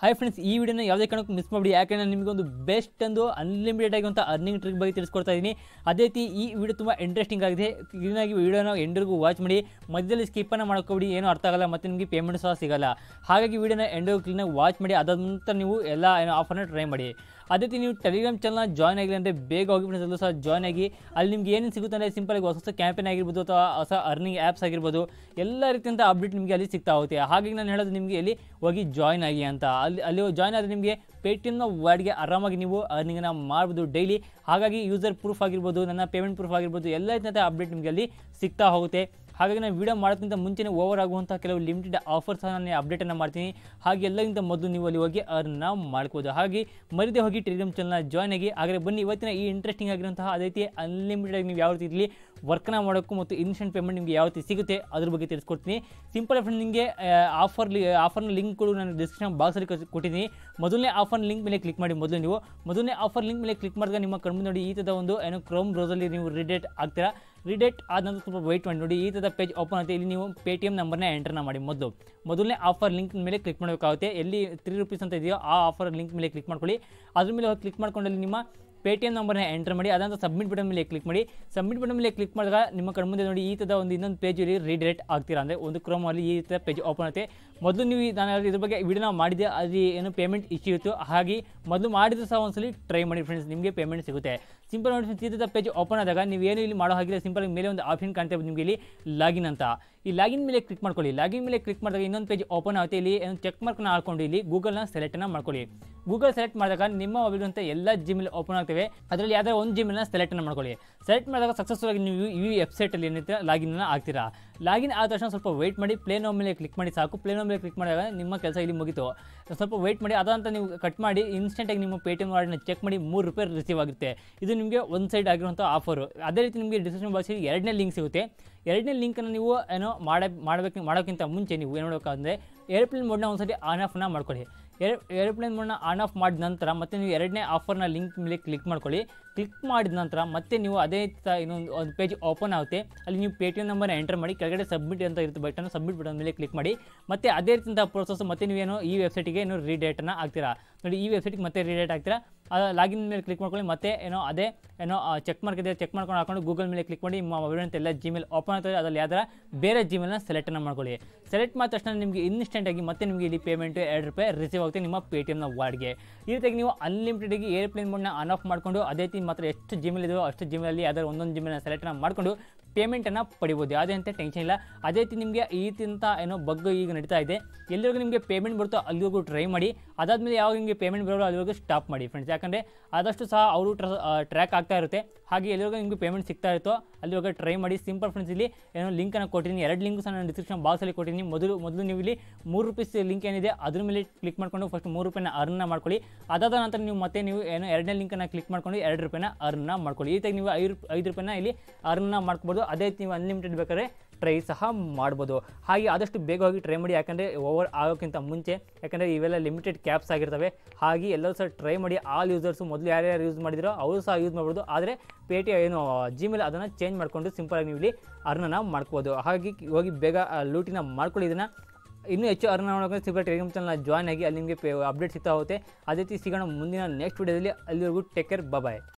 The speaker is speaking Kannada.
ಹಾಯ್ ಫ್ರೆಂಡ್ಸ್ ಈ ವಿಡಿಯೋನ ಯಾವುದೇ ಕಾರಣಕ್ಕೂ ಮಿಸ್ ಮಾಡಿ ಯಾಕೆಂದರೆ ನಿಮಗೆ ಒಂದು ಬೆಸ್ಟ್ ಒಂದು ಅನ್ಲಿಮಿಟೆಡ್ ಆಗಿರುವಂಥ ಅರ್ನಿಂಗ್ ಟ್ರಿಕ್ ಬಗ್ಗೆ ತಿಳಿಸ್ಕೊಡ್ತಾ ಇದ್ದೀನಿ ಅದೇ ರೀತಿ ಈ ವಿಡಿಯೋ ತುಂಬ ಇಂಟ್ರೆಸ್ಟಿಂಗ್ ಆಗಿದೆ ಕ್ಲೀನಾಗಿ ವಿಡಿಯೋನ ಎಂಡರಿಗೂ ವಾಚ್ ಮಾಡಿ ಮಧ್ಯದಲ್ಲಿ ಸ್ಕಿಪ್ಪನ್ನು ಮಾಡ್ಕೊಬಿಡಿ ಏನೂ ಅರ್ಥ ಆಗಲ್ಲ ಮತ್ತು ನಿಮಗೆ ಪೇಮೆಂಟ್ ಸಹ ಸಿಗಲ್ಲ ಹಾಗಾಗಿ ವಿಡಿಯೋನ ಎಂಡರಿಗೂ ಕ್ಲೀನಾಗಿ ವಾಚ್ ಮಾಡಿ ಅದಾದ ನಂತರ ನೀವು ಎಲ್ಲ ಆಫರ್ನ ಟ್ರೈ ಮಾಡಿ ಅದೇ ರೀತಿ ನೀವು ಟೆಲಿಗ್ರಾಮ್ ಚಾನಲ್ನ ಜಾಯ್ನ್ ಆಗಿಲ್ಲ ಅಂದರೆ ಬೇಗ ಹೋಗಿ ಫ್ರೆಂಡ್ಸ್ ಎಲ್ಲರೂ ಸಹ ಜಾಯ್ನ್ ಆಗಿ ಅಲ್ಲಿ ನಿಮಗೆ ಏನೇನು ಸಿಗುತ್ತೆ ಅಂದರೆ ಸಿಂಪಲಾಗಿ ಹೊಸ ಹೊಸ ಕ್ಯಾಂಪೇನ್ ಆಗಿರ್ಬೋದು ಅಥವಾ ಹೊಸ ಅರ್ನಿಂಗ್ ಆ್ಯಪ್ಸ್ ಆಗಿರ್ಬೋದು ಎಲ್ಲ ರೀತಿಯಂಥ ಅಪ್ಡೇಟ್ ನಿಮಗೆ ಅಲ್ಲಿ ಸಿಗ್ತಾ ಹೋಗುತ್ತೆ ಹಾಗಾಗಿ ನಾನು ಹೇಳೋದು ನಿಮಗೆ ಅಲ್ಲಿ ಹೋಗಿ ಜಾಯ್ನ್ ಆಗಿ ಅಂತ ಅಲ್ಲಿ ಅಲ್ಲಿ ಜಾಯ್ನ್ ಆದರೆ ನಿಮಗೆ ಪೇಟಿಎಮ್ನ ವರ್ಡ್ಗೆ ಆರಾಮಾಗಿ ನೀವು ಅರ್ನಿಂಗನ್ನು ಮಾಡ್ಬೋದು ಡೈಲಿ ಹಾಗಾಗಿ ಯೂಸರ್ ಪ್ರೂಫ್ ಆಗಿರ್ಬೋದು ನನ್ನ ಪೇಮೆಂಟ್ ಪ್ರೂಫ್ ಆಗಿರ್ಬೋದು ಎಲ್ಲ ರೀತಿಯಂಥ ಅಪ್ಡೇಟ್ ನಿಮಗೆ ಅಲ್ಲಿ ಸಿಗ್ತಾ ಹೋಗುತ್ತೆ ಹಾಗಾಗಿ ನಾನು ವೀಡಿಯೋ ಮಾಡೋದಕ್ಕಿಂತ ಮುಂಚೆನೇ ಓವರ್ ಆಗುವಂಥ ಕೆಲವು ಲಿಮಿಟೆಡ್ ಆಫರ್ಸ್ ನಾನು ಅಪ್ಡೇಟನ್ನು ಮಾಡ್ತೀನಿ ಹಾಗೆ ಎಲ್ಲಕ್ಕಿಂತ ಮೊದಲು ನೀವು ಅಲ್ಲಿ ಹೋಗಿ ಅದನ್ನು ಮಾಡ್ಕೋದು ಹಾಗೆ ಮರಿದೇ ಹೋಗಿ ಟೆಲಿಗ್ರಾಮ್ ಚಾನಲ್ನ ಜಾಯ್ನ್ ಆಗಿ ಆದರೆ ಬನ್ನಿ ಇವತ್ತಿನ ಈ ಇಂಟ್ರೆಸ್ಟಿಂಗ್ ಆಗಿರುವಂತಹ ಅದೇ ರೀತಿ ಅನ್ಲಿಮಿಟೆಡ್ ನೀವು ಯಾವ ರೀತಿ ಇರಲಿ ವರ್ಕ್ನ ಮಾಡೋಕ್ಕೂ ಮತ್ತು ಇನ್ಸ್ಟೆಂಟ್ ಪೇಮೆಂಟ್ ನಿಮಗೆ ಯಾವ ರೀತಿ ಸಿಗುತ್ತೆ ಅದ್ರ ಬಗ್ಗೆ ತಿಳಿಸ್ಕೊಡ್ತೀನಿ ಸಿಂಪಲ್ ಫ್ರೆಂಡ್ ನಿಮಗೆ ಆಫರ್ ಆಫರ್ನ ಲಿಂಕ್ ಲಿಂಕ್ಗಳು ನಾನು ಡಿಸ್ಕ್ರಿಪ್ಷನ್ ಬಾಕ್ಸಲ್ಲಿ ಕೊಟ್ಟಿದ್ದೀನಿ ಮೊದಲನೇ ಆಫರ್ ಲಿಂಕ್ ಮೇಲೆ ಕ್ಲಿಕ್ ಮಾಡಿ ಮೊದಲು ನೀವು ಮೊದಲನೇ ಆಫರ್ ಲಿಂಕ್ ಮೇಲೆ ಕ್ಲಿಕ್ ಮಾಡಿದಾಗ ನಿಮ್ಮ ಕಣ್ಮು ನೋಡಿ ಈ ಥರದ ಒಂದು ಏನೋ ಕ್ರೋಮ್ ಬ್ರೌಸಲ್ಲಿ ನೀವು ರಿಡೇಟ್ ಆಗ್ತೀರಾ ರಿಡೇಟ್ ಆದ ನಂತರ ಸ್ವಲ್ಪ ವೆಯ್ಟ್ ಮಾಡಿ ನೋಡಿ ಈ ಥರದ ಪೇಜ್ ಓಪನ್ ಆಗುತ್ತೆ ಇಲ್ಲಿ ನೀವು ಪೇ ಟಿ ಎಮ್ ನಂಬರ್ನ ಎಂಟರ್ನ ಮಾಡಿ ಮೊದಲು ಮೊದಲನೇ ಆಫರ್ ಲಿಂಕ್ ಮೇಲೆ ಕ್ಲಿಕ್ ಮಾಡಬೇಕಾಗುತ್ತೆ ಎಲ್ಲಿ ತ್ರೀ ರುಪೀಸ್ ಅಂತ ಇದೆಯೋ ಆ ಆಫರ್ ಲಿಂಕ್ ಮೇಲೆ ಕ್ಲಿಕ್ ಮಾಡ್ಕೊಳ್ಳಿ ಅದ್ರ ಮೇಲೆ ಕ್ಲಿಕ್ ಮಾಡ್ಕೊಂಡಲ್ಲಿ ನಿಮ್ಮ ಪೇಟಿಎಂ ನಂಬರ್ನ ಎಂಟರ್ ಮಾಡಿ ಅದಂತ ಸಬ್ಮಿಟ್ ಬಟನ್ ಮೇಲೆ ಕ್ಲಿಕ್ ಮಾಡಿ ಸಬ್ಮಿಟ್ ಬಟನ್ ಮೇಲೆ ಕ್ಲಿಕ್ ಮಾಡಿದಾಗ ನಿಮ್ಮ ಮುಂದೆ ನೋಡಿ ಈ ಥರದ ಒಂದು ಇನ್ನೊಂದು ಇಲ್ಲಿ ರೀಡೈರೆಕ್ಟ್ ಆಗ್ತೀರಾ ಅಂದರೆ ಒಂದು ಕ್ರೋಮಲ್ಲಿ ಈ ಥರ ಪೇಜ್ ಓಪನ್ ಆಗುತ್ತೆ ಮೊದಲು ನೀವು ನಾನು ಇದ್ರ ಬಗ್ಗೆ ನಾವು ಮಾಡಿದ್ದೆ ಅಲ್ಲಿ ಏನು ಪೇಮೆಂಟ್ ಇಶ್ಯೂ ಇತ್ತು ಹಾಗೆ ಮೊದಲು ಮಾಡಿದ್ರು ಸಹ ಒಂದ್ಸಲಿ ಟ್ರೈ ಮಾಡಿ ಫ್ರೆಂಡ್ಸ್ ನಿಮಗೆ ಪೇಮೆಂಟ್ ಸಿಗುತ್ತೆ ಸಿಂಪಲ್ ನೋಡಿ ಈ ಥರದ ಪೇಜ್ ಓಪನ್ ಆದಾಗ ನೀವು ಏನು ಇಲ್ಲಿ ಮಾಡೋ ಹಾಗಿಲ್ಲ ಸಿಂಪಲ್ ಮೇಲೆ ಒಂದು ಆಪ್ಷನ್ ಕಾಣ್ತೇವೆ ನಿಮಗೆ ಇಲ್ಲಿ ಲಾಗಿನ್ ಅಂತ ಈ ಲಾಗಿನ್ ಮೇಲೆ ಕ್ಲಿಕ್ ಮಾಡ್ಕೊಳ್ಳಿ ಲಾಗಿನ್ ಮೇಲೆ ಕ್ಲಿಕ್ ಮಾಡಿದಾಗ ಇನ್ನೊಂದು ಪೇಜ್ ಓಪನ್ ಆಗುತ್ತೆ ಇಲ್ಲಿ ಚೆಕ್ ಮಾರ್ಕ್ನ ಹಾಕೊಂಡು ಇಲ್ಲಿ ಗೂಗಲ್ನ ಸೆಲೆಕ್ಟನ್ನು ಮಾಡ್ಕೊಳ್ಳಿ ಗೂಗಲ್ ಸೆಲೆಕ್ಟ್ ಮಾಡಿದಾಗ ನಿಮ್ಮ ಮೊಬೈಲ್ನಂತೆ ಎಲ್ಲ ಜಿಮೇಲ್ ಓಪನ್ ಆಗ್ತವೆ ಅದರಲ್ಲಿ ಯಾವ್ದಾದ್ರು ಒಂದು ಸೆಲೆಕ್ಟ್ ಸೆಲೆಕ್ಟನ್ನು ಮಾಡ್ಕೊಳ್ಳಿ ಸೆಲೆಕ್ಟ್ ಮಾಡಿದಾಗ ಸಕ್ಸಸ್ಫುಲ್ ಆಗಿ ನೀವು ಈ ವೆಬ್ಸೈಟಲ್ಲಿ ಏನಿದೆ ಲಾಗಿನ್ನ ಆಗ್ತೀರಾ ಲಾಗಿನ್ ಆದ ತಕ್ಷಣ ಸ್ವಲ್ಪ ವೆಯ್ಟ್ ಮಾಡಿ ಪ್ಲೇನ್ ಮೇಲೆ ಕ್ಲಿಕ್ ಮಾಡಿ ಸಾಕು ಪ್ಲೇನ್ ಮೇಲೆ ಕ್ಲಿಕ್ ಮಾಡಿದಾಗ ನಿಮ್ಮ ಕೆಲಸ ಇಲ್ಲಿ ಮುಗಿತು ಸ್ವಲ್ಪ ವೆಯ್ಟ್ ಮಾಡಿ ಅದಂತ ನೀವು ಕಟ್ ಮಾಡಿ ಇನ್ಸ್ಟೆಂಟಾಗಿ ನಿಮ್ಮ ಪೇ ಟಿ ಎಮ್ ಚೆಕ್ ಮಾಡಿ ಮೂರು ರೂಪಾಯಿ ರಿಸೀವ್ ಆಗುತ್ತೆ ಇದು ನಿಮಗೆ ಒಂದು ಸೈಡ್ ಆಗಿರುವಂಥ ಆಫರು ಅದೇ ರೀತಿ ನಿಮಗೆ ಡಿಸ್ಕ್ರಿಪ್ಷನ್ ಬಾಕ್ಸಲ್ಲಿ ಎರಡನೇ ಲಿಂಕ್ ಸಿಗುತ್ತೆ ಎರಡನೇ ಲಿಂಕನ್ನು ನೀವು ಏನೋ ಮಾಡಬೇಕು ಮಾಡೋಕ್ಕಿಂತ ಮುಂಚೆ ನೀವು ಏನು ಮಾಡಬೇಕಂದ್ರೆ ಏರ್ಪ್ಲೇನ್ ಮೋಡ್ನ ಒಂದ್ಸರಿ ಆನ್ ಆಫ್ನ ಮಾಡ್ಕೊಳ್ಳಿ ಏರೋಪ್ಲೇನ್ ಮೋಡ್ನ ಆನ್ ಆಫ್ ಮಾಡಿದ ನಂತರ ಮತ್ತೆ ನೀವು ಎರಡನೇ ಆಫರ್ನ ಲಿಂಕ್ ಮೇಲೆ ಕ್ಲಿಕ್ ಮಾಡ್ಕೊಳ್ಳಿ ಕ್ಲಿಕ್ ಮಾಡಿದ ನಂತರ ಮತ್ತೆ ನೀವು ಅದೇ ಇನ್ನೊಂದು ಒಂದು ಪೇಜ್ ಓಪನ್ ಆಗುತ್ತೆ ಅಲ್ಲಿ ನೀವು ಪೇ ಟಿ ಎಮ್ ನಂಬರ್ನ ಎಂಟರ್ ಮಾಡಿ ಕೆಳಗಡೆ ಸಬ್ಮಿಟ್ ಅಂತ ಇರುತ್ತೆ ಬಟನ್ ಸಬ್ಮಿಟ್ ಬಟನ್ ಮೇಲೆ ಕ್ಲಿಕ್ ಮಾಡಿ ಮತ್ತೆ ಅದೇ ರೀತಿಯಂಥ ಪ್ರೋಸೆಸ್ ಮತ್ತೆ ನೀವೇನು ಈ ವೆಬ್ಸೈಟಿಗೆ ಏನು ರೀಡೇಟನ್ನು ಆಗ್ತೀರಾ ನೋಡಿ ಈ ವೆಬ್ಸೈಟ್ಗೆ ಮತ್ತೆ ರೀಡೇಟ್ ಆಗ್ತೀರಾ ಲಾಗಿನ್ ಮೇಲೆ ಕ್ಲಿಕ್ ಮಾಡ್ಕೊಳ್ಳಿ ಮತ್ತೆ ಏನೋ ಅದೇ ಏನೋ ಚೆಕ್ ಇದೆ ಚೆಕ್ ಮಾಡ್ಕೊಂಡು ಹಾಕೊಂಡು ಗೂಗಲ್ ಮೇಲೆ ಕ್ಲಿಕ್ ಮಾಡಿ ನಿಮ್ಮ ವಿಡಿಯೋ ಎಲ್ಲ ಜಿಮೇಲ್ ಓಪನ್ ಆಗ್ತದೆ ಅದರಲ್ಲಿ ಯಾವ್ದಾರ ಬೇರೆ ಜಿಮೇಲ್ನ ಸೆಲೆಕ್ಟನ್ನು ಮಾಡ್ಕೊಳ್ಳಿ ಸೆಲೆಕ್ಟ್ ಮಾಡಿದ ತಕ್ಷಣ ನಿಮಗೆ ಇನ್ಸ್ಟೆಂಟಾಗಿ ಮತ್ತೆ ನಿಮಗೆ ಇಲ್ಲಿ ಪೇಮೆಂಟು ಎರಡು ರೂಪಾಯಿ ರಿಸೀವ್ ಆಗುತ್ತೆ ನಿಮ್ಮ ಪೇ ಟಿ ಎಮ್ನ ವಾರ್ಡ್ಗೆ ಈ ರೀತಿಯಾಗಿ ನೀವು ಅನ್ಲಿಮಿಟೆಡ್ಗೆ ಏರ್ಪ್ಲೇನ್ ಮೋಡ್ನ ಆನ್ ಆಫ್ ಮಾಡಿಕೊಂಡು ಅದೇ ರೀತಿ ಮಾತ್ರ ಎಷ್ಟು ಜಿಮೇಲ್ ಇದೆಯೋ ಅಷ್ಟು ಜಿಮೇಲಲ್ಲಿ ಯಾವ್ದಾದ್ರು ಒಂದೊಂದು ಜಿಮೇಲ್ನ ಸೆಲೆಕ್ಟನ್ನು ಮಾಡಿಕೊಂಡು ಪೇಮೆಂಟನ್ನು ಪಡಿಬೋದು ಯಾವುದೇ ಅಂತ ಟೆನ್ಷನ್ ಇಲ್ಲ ಅದೇ ರೀತಿ ನಿಮಗೆ ಈ ತಿಂತ ಏನೋ ಬಗ್ ಈಗ ನಡೀತಾ ಇದೆ ಎಲ್ಲಿವರೆಗೂ ನಿಮಗೆ ಪೇಮೆಂಟ್ ಬರುತ್ತೋ ಅಲ್ಲಿವರೆಗೂ ಟ್ರೈ ಮಾಡಿ ಅದಾದಮೇಲೆ ಯಾವಾಗ ನಿಮಗೆ ಪೇಮೆಂಟ್ ಬರೋಲ್ಲ ಅಲ್ಲಿವರೆಗೂ ಸ್ಟಾಪ್ ಮಾಡಿ ಫ್ರೆಂಡ್ಸ್ ಯಾಕಂದರೆ ಆದಷ್ಟು ಸಹ ಅವರು ಟ್ರ್ಯಾಕ್ ಆಗ್ತಾ ಇರುತ್ತೆ ಹಾಗೆ ಎಲ್ಲರಿಗೂ ನಿಮಗೆ ಪೇಮೆಂಟ್ ಸಿಗ್ತಾ ಅಲ್ಲಿ ಹೋಗಿ ಟ್ರೈ ಮಾಡಿ ಸಿಂಪಲ್ ಫ್ರೆಂಡ್ಸ್ ಇಲ್ಲಿ ಏನೋ ಲಿಂಕನ್ನು ಕೊಟ್ಟಿದ್ದೀನಿ ಎರಡು ಲಿಂಕ್ಸ್ ಸಹ ನಾನು ಡಿಸ್ಕ್ರಿಪ್ಷನ್ ಬಾಕ್ಸಲ್ಲಿ ಕೊಟ್ಟಿದ್ದೀನಿ ಮೊದಲು ಮೊದಲು ನೀವು ಇಲ್ಲಿ ಮೂರು ರೂಪೀಸ್ ಲಿಂಕ್ ಏನಿದೆ ಅದ್ರ ಮೇಲೆ ಕ್ಲಿಕ್ ಮಾಡಿಕೊಂಡು ಫಸ್ಟ್ ಮೂರು ರೂಪಾಯಿನ ಅರ್ನ್ ಮಾಡ್ಕೊಳ್ಳಿ ಅದಾದ ನಂತರ ನೀವು ಮತ್ತೆ ನೀವು ಏನೋ ಎರಡನೇ ಲಿಂಕನ್ನು ಕ್ಲಿಕ್ ಮಾಡ್ಕೊಂಡು ಎರಡು ರೂಪಾಯಿನ ಅರ್ನ್ ಮಾಡ್ಕೊಳ್ಳಿ ಈ ತಾಗಿ ನೀವು ಐದು ಐದು ರೂಪಾಯಿನ ಇಲ್ಲಿ ಅರ್ನ್ ಮಾಡ್ಕೊಬೋದು ಅದೇ ರೀತಿ ನೀವು ಅನ್ಲಿಮಿಟೆಡ್ ಬೇಕಾದ್ರೆ ಟ್ರೈ ಸಹ ಮಾಡ್ಬೋದು ಹಾಗೆ ಆದಷ್ಟು ಬೇಗವಾಗಿ ಟ್ರೈ ಮಾಡಿ ಯಾಕಂದರೆ ಓವರ್ ಆಗೋಕ್ಕಿಂತ ಮುಂಚೆ ಯಾಕಂದರೆ ಇವೆಲ್ಲ ಲಿಮಿಟೆಡ್ ಕ್ಯಾಪ್ಸ್ ಆಗಿರ್ತವೆ ಹಾಗೆ ಎಲ್ಲರೂ ಸಹ ಟ್ರೈ ಮಾಡಿ ಆಲ್ ಯೂಸರ್ಸು ಮೊದಲು ಯಾರ್ಯಾರು ಯೂಸ್ ಮಾಡಿದಿರೋ ಅವರು ಸಹ ಯೂಸ್ ಮಾಡ್ಬೋದು ಆದರೆ ಪೇ ಟಿ ಏನು ಜಿಮೇಲ್ ಅದನ್ನು ಚೇಂಜ್ ಮಾಡಿಕೊಂಡು ಸಿಂಪಲಾಗಿ ನೀವು ಇಲ್ಲಿ ಅರ್ನನ ಮಾಡ್ಕೋಬೋದು ಹಾಗೆ ಹೋಗಿ ಬೇಗ ಲೂಟಿನ ಮಾಡ್ಕೊಳ್ಳಿ ಇದನ್ನು ಇನ್ನೂ ಹೆಚ್ಚು ಅರ್ನ ಮಾಡ್ಕೊಂಡು ಸಿಂಪಲ್ ಟೆಲಿಗ್ರಾಮ್ ಚಾನಲ್ನ ಜಾಯ್ನ್ ಆಗಿ ಅಲ್ಲಿ ನಿಮಗೆ ಪೇ ಅಪ್ಡೇಟ್ ಸಿಗ್ತಾ ಹೋಗುತ್ತೆ ಅದೇ ರೀತಿ ಸಿಗೋಣ ಮುಂದಿನ ನೆಕ್ಸ್ಟ್ ವೀಡಿಯೋದಲ್ಲಿ ಅಲ್ಲಿವರೆಗೂ ಟೇಕ್ ಕೇರ್ ಬಾಯ್